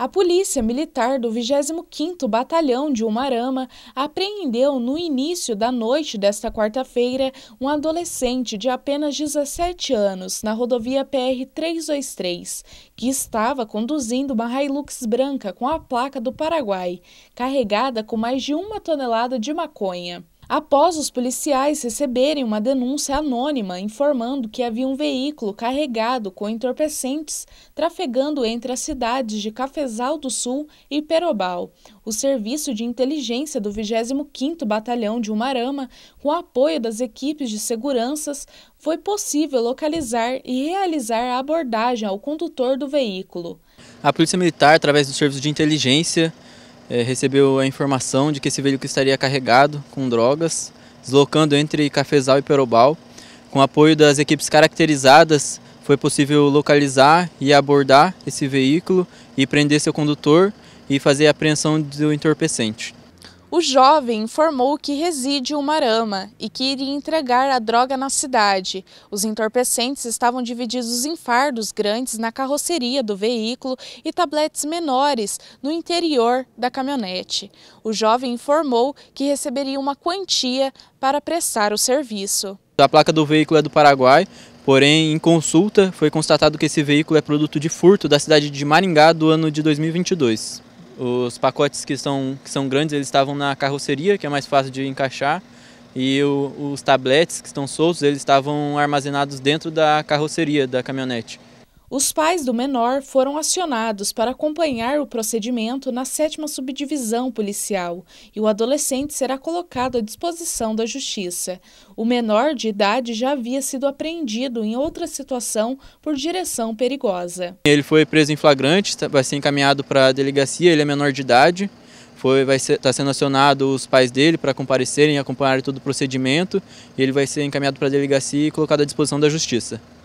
A polícia militar do 25º Batalhão de Umarama apreendeu no início da noite desta quarta-feira um adolescente de apenas 17 anos na rodovia PR 323, que estava conduzindo uma Hilux branca com a placa do Paraguai, carregada com mais de uma tonelada de maconha após os policiais receberem uma denúncia anônima informando que havia um veículo carregado com entorpecentes trafegando entre as cidades de Cafezal do Sul e Perobal. O serviço de inteligência do 25º Batalhão de Umarama, com apoio das equipes de seguranças, foi possível localizar e realizar a abordagem ao condutor do veículo. A Polícia Militar, através do Serviço de Inteligência, é, recebeu a informação de que esse veículo estaria carregado com drogas, deslocando entre Cafezal e Perobal. Com apoio das equipes caracterizadas, foi possível localizar e abordar esse veículo e prender seu condutor e fazer a apreensão do entorpecente. O jovem informou que reside em arama e que iria entregar a droga na cidade. Os entorpecentes estavam divididos em fardos grandes na carroceria do veículo e tabletes menores no interior da caminhonete. O jovem informou que receberia uma quantia para prestar o serviço. A placa do veículo é do Paraguai, porém, em consulta, foi constatado que esse veículo é produto de furto da cidade de Maringá do ano de 2022. Os pacotes que são, que são grandes eles estavam na carroceria, que é mais fácil de encaixar, e o, os tabletes que estão soltos eles estavam armazenados dentro da carroceria da caminhonete. Os pais do menor foram acionados para acompanhar o procedimento na sétima subdivisão policial e o adolescente será colocado à disposição da justiça. O menor de idade já havia sido apreendido em outra situação por direção perigosa. Ele foi preso em flagrante, tá, vai ser encaminhado para a delegacia, ele é menor de idade. Foi, vai estar tá sendo acionado os pais dele para comparecerem e acompanhar todo o procedimento. ele vai ser encaminhado para a delegacia e colocado à disposição da justiça.